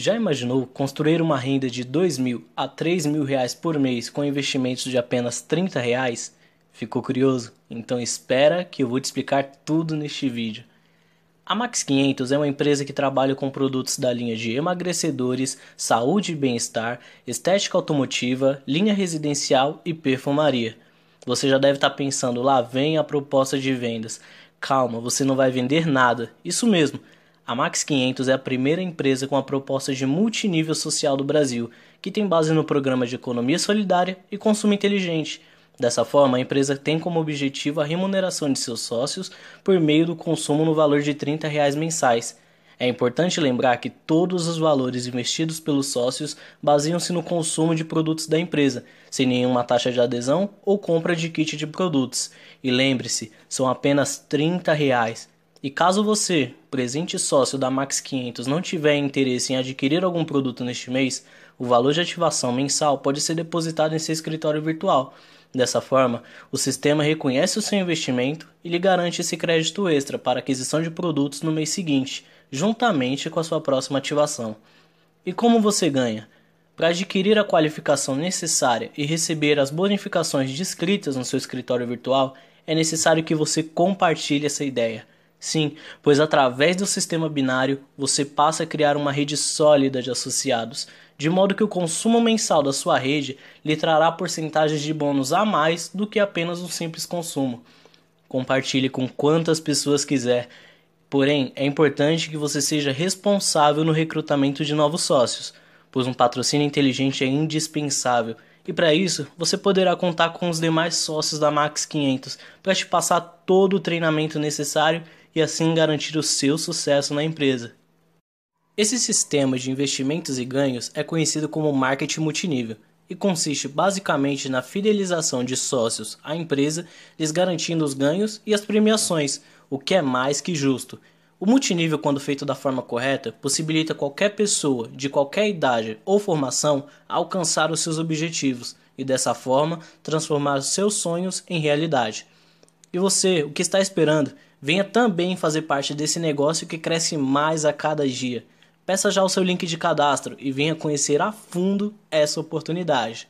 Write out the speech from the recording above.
Já imaginou construir uma renda de dois mil a três mil reais por mês com investimentos de apenas trinta reais? Ficou curioso? Então espera que eu vou te explicar tudo neste vídeo. A Max 500 é uma empresa que trabalha com produtos da linha de emagrecedores, saúde e bem-estar, estética automotiva, linha residencial e perfumaria. Você já deve estar tá pensando, lá vem a proposta de vendas. Calma, você não vai vender nada. Isso mesmo. A Max 500 é a primeira empresa com a proposta de multinível social do Brasil, que tem base no programa de economia solidária e consumo inteligente. Dessa forma, a empresa tem como objetivo a remuneração de seus sócios por meio do consumo no valor de R$ 30 reais mensais. É importante lembrar que todos os valores investidos pelos sócios baseiam-se no consumo de produtos da empresa, sem nenhuma taxa de adesão ou compra de kit de produtos. E lembre-se, são apenas R$ 30 reais e caso você, presente sócio da Max 500, não tiver interesse em adquirir algum produto neste mês, o valor de ativação mensal pode ser depositado em seu escritório virtual. Dessa forma, o sistema reconhece o seu investimento e lhe garante esse crédito extra para aquisição de produtos no mês seguinte, juntamente com a sua próxima ativação. E como você ganha? Para adquirir a qualificação necessária e receber as bonificações descritas no seu escritório virtual, é necessário que você compartilhe essa ideia. Sim, pois através do sistema binário você passa a criar uma rede sólida de associados, de modo que o consumo mensal da sua rede lhe trará porcentagens de bônus a mais do que apenas um simples consumo. Compartilhe com quantas pessoas quiser, porém é importante que você seja responsável no recrutamento de novos sócios, pois um patrocínio inteligente é indispensável e para isso, você poderá contar com os demais sócios da Max 500 para te passar todo o treinamento necessário e assim garantir o seu sucesso na empresa. Esse sistema de investimentos e ganhos é conhecido como marketing multinível e consiste basicamente na fidelização de sócios à empresa, lhes garantindo os ganhos e as premiações, o que é mais que justo. O multinível, quando feito da forma correta, possibilita qualquer pessoa, de qualquer idade ou formação, alcançar os seus objetivos e, dessa forma, transformar seus sonhos em realidade. E você, o que está esperando? venha também fazer parte desse negócio que cresce mais a cada dia. Peça já o seu link de cadastro e venha conhecer a fundo essa oportunidade.